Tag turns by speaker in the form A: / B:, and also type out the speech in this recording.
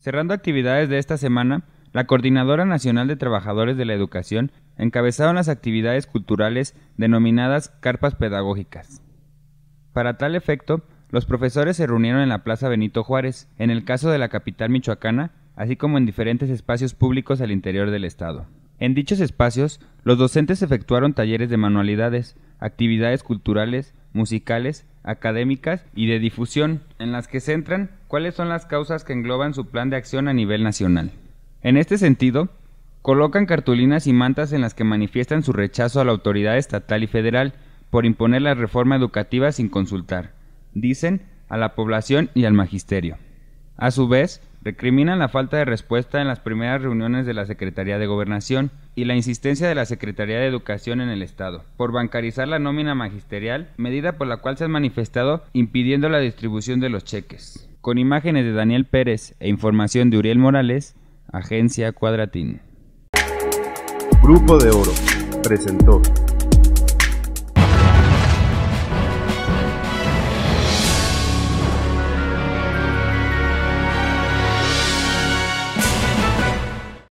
A: Cerrando actividades de esta semana, la Coordinadora Nacional de Trabajadores de la Educación encabezaron las actividades culturales denominadas carpas pedagógicas. Para tal efecto, los profesores se reunieron en la Plaza Benito Juárez, en el caso de la capital michoacana, así como en diferentes espacios públicos al interior del Estado. En dichos espacios, los docentes efectuaron talleres de manualidades, actividades culturales, musicales, académicas y de difusión, en las que centran cuáles son las causas que engloban su plan de acción a nivel nacional. En este sentido, colocan cartulinas y mantas en las que manifiestan su rechazo a la autoridad estatal y federal por imponer la reforma educativa sin consultar, dicen, a la población y al magisterio. A su vez, recriminan la falta de respuesta en las primeras reuniones de la Secretaría de Gobernación y la insistencia de la Secretaría de Educación en el Estado por bancarizar la nómina magisterial, medida por la cual se ha manifestado impidiendo la distribución de los cheques con imágenes de Daniel Pérez e información de Uriel Morales, Agencia Cuadratín.
B: Grupo de Oro presentó.